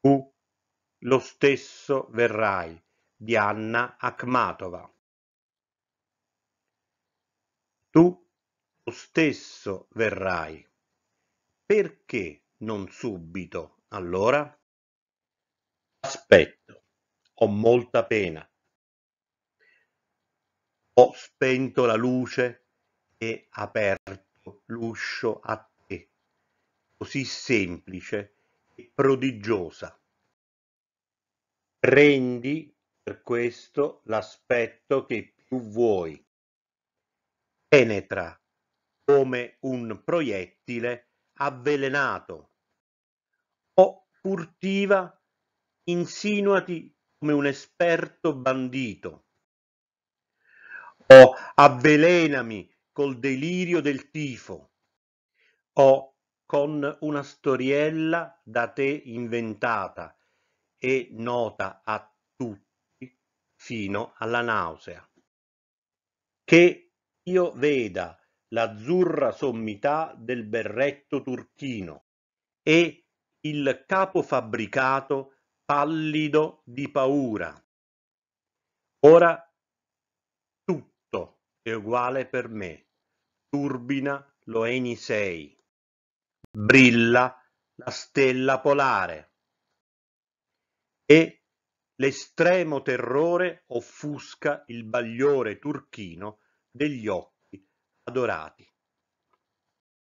Fu lo stesso Verrai di Anna Akhmatova. Tu lo stesso verrai. Perché non subito, allora? Aspetto, ho molta pena. Ho spento la luce e aperto l'uscio a te, così semplice prodigiosa. Prendi per questo l'aspetto che più vuoi. Penetra come un proiettile avvelenato. O furtiva, insinuati come un esperto bandito. O avvelenami col delirio del tifo. O con una storiella da te inventata e nota a tutti fino alla nausea. Che io veda l'azzurra sommità del berretto turchino e il capo fabbricato pallido di paura. Ora tutto è uguale per me, turbina lo Loeni 6. Brilla la stella polare e l'estremo terrore offusca il bagliore turchino degli occhi adorati.